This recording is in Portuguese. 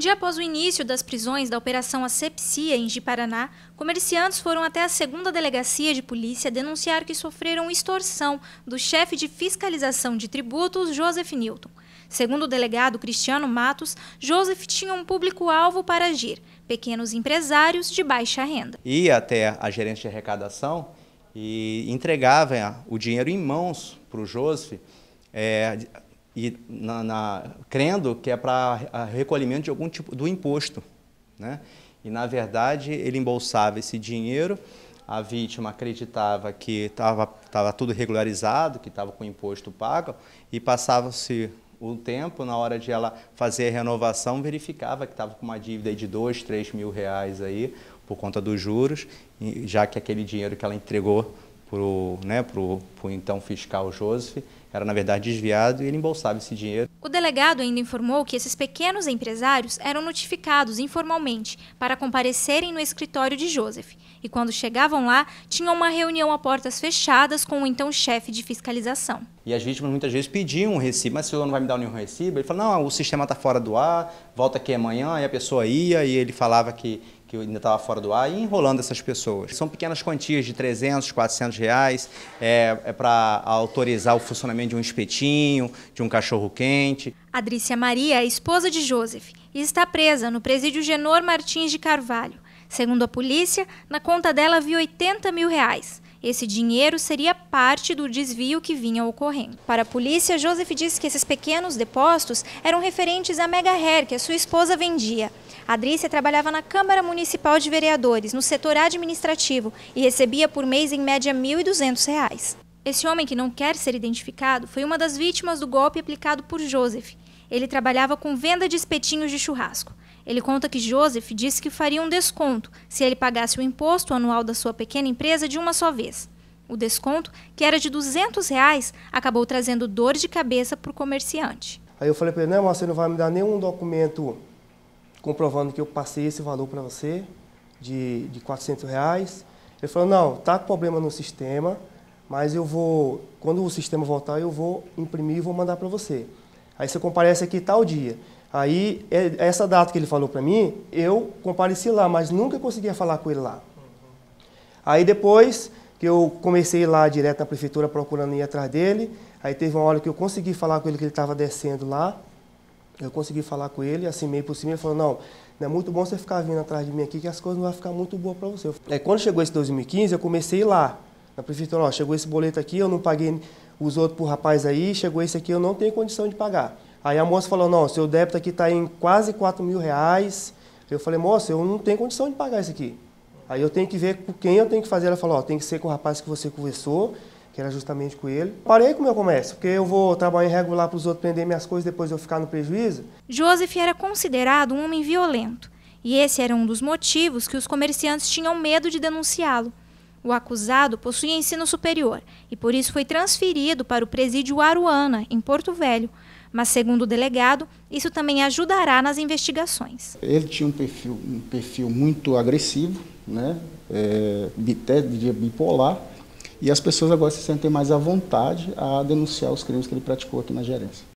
dia após o início das prisões da Operação Asepsia em Jiparaná, comerciantes foram até a segunda delegacia de polícia denunciar que sofreram extorsão do chefe de fiscalização de tributos, Joseph Newton. Segundo o delegado Cristiano Matos, Joseph tinha um público-alvo para agir, pequenos empresários de baixa renda. Ia até a gerente de arrecadação e entregava o dinheiro em mãos para o Joseph, é, e na, na, crendo que é para recolhimento de algum tipo do imposto. Né? E, na verdade, ele embolsava esse dinheiro, a vítima acreditava que estava tudo regularizado, que estava com o imposto pago, e passava-se o tempo, na hora de ela fazer a renovação, verificava que estava com uma dívida de 2, 3 mil reais aí, por conta dos juros, já que aquele dinheiro que ela entregou para né, pro, pro então fiscal Joseph, era na verdade desviado e ele embolsava esse dinheiro. O delegado ainda informou que esses pequenos empresários eram notificados informalmente para comparecerem no escritório de Joseph. E quando chegavam lá, tinham uma reunião a portas fechadas com o então chefe de fiscalização. E as vítimas muitas vezes pediam um recibo, mas o senhor não vai me dar nenhum recibo? Ele falou, não, o sistema está fora do ar, volta aqui amanhã, e a pessoa ia, e ele falava que que ainda estava fora do ar, e enrolando essas pessoas. São pequenas quantias de 300, 400 reais, é, é para autorizar o funcionamento de um espetinho, de um cachorro quente. Adrícia Maria é esposa de Joseph e está presa no presídio Genor Martins de Carvalho. Segundo a polícia, na conta dela havia 80 mil reais. Esse dinheiro seria parte do desvio que vinha ocorrendo. Para a polícia, Joseph disse que esses pequenos depósitos eram referentes à Mega Hair, que a sua esposa vendia. Adrícia trabalhava na Câmara Municipal de Vereadores, no setor administrativo, e recebia por mês em média R$ 1.200. Esse homem que não quer ser identificado foi uma das vítimas do golpe aplicado por Joseph. Ele trabalhava com venda de espetinhos de churrasco. Ele conta que Joseph disse que faria um desconto se ele pagasse o imposto anual da sua pequena empresa de uma só vez. O desconto, que era de 200 reais, acabou trazendo dor de cabeça para o comerciante. Aí eu falei para ele, não, mas você não vai me dar nenhum documento comprovando que eu passei esse valor para você, de, de 400 reais. Ele falou, não, tá com problema no sistema, mas eu vou, quando o sistema voltar, eu vou imprimir e vou mandar para você. Aí você comparece aqui tal dia. Aí, é, é essa data que ele falou para mim, eu compareci lá, mas nunca conseguia falar com ele lá. Aí depois que eu comecei lá direto na prefeitura procurando ir atrás dele, aí teve uma hora que eu consegui falar com ele que ele estava descendo lá, eu consegui falar com ele, assim meio por cima, ele falou, não, não é muito bom você ficar vindo atrás de mim aqui que as coisas não vão ficar muito boas para você. É, quando chegou esse 2015, eu comecei lá, na prefeitura, ó, chegou esse boleto aqui, eu não paguei os outros o rapaz aí, chegou esse aqui, eu não tenho condição de pagar. Aí a moça falou, não, seu débito aqui está em quase 4 mil reais. Eu falei, moça, eu não tenho condição de pagar isso aqui. Aí eu tenho que ver com quem eu tenho que fazer. Ela falou, tem que ser com o rapaz que você conversou, que era justamente com ele. Parei com o meu comércio, porque eu vou trabalhar irregular para os outros prender minhas coisas e depois eu ficar no prejuízo. Joseph era considerado um homem violento. E esse era um dos motivos que os comerciantes tinham medo de denunciá-lo. O acusado possuía ensino superior e por isso foi transferido para o presídio Aruana, em Porto Velho, mas, segundo o delegado, isso também ajudará nas investigações. Ele tinha um perfil, um perfil muito agressivo, né? é, bipolar, e as pessoas agora se sentem mais à vontade a denunciar os crimes que ele praticou aqui na gerência.